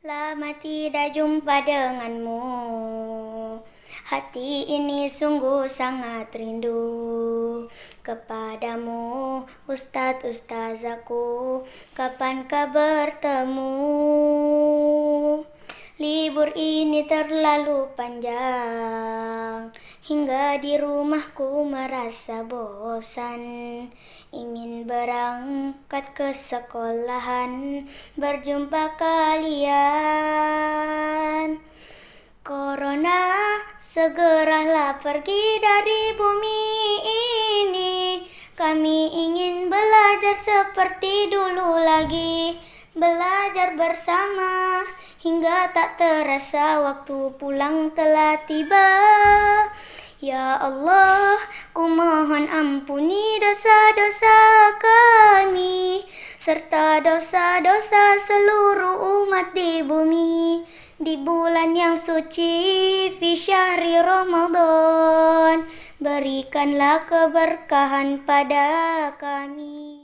Lama tidak jumpa denganmu Hati ini sungguh sangat rindu Kepadamu Ustaz Ustazaku Kapankah bertemu libur ini terlalu panjang Hingga di rumahku merasa bosan Ingin berangkat ke sekolahan Berjumpa kalian Corona segeralah pergi dari bumi ini Kami ingin belajar seperti dulu lagi belajar bersama hingga tak terasa waktu pulang telah tiba. Ya Allah, ku mohon ampuni dosa-dosa kami serta dosa-dosa seluruh umat di bumi di bulan yang suci fi syahri Ramadan berikanlah keberkahan pada kami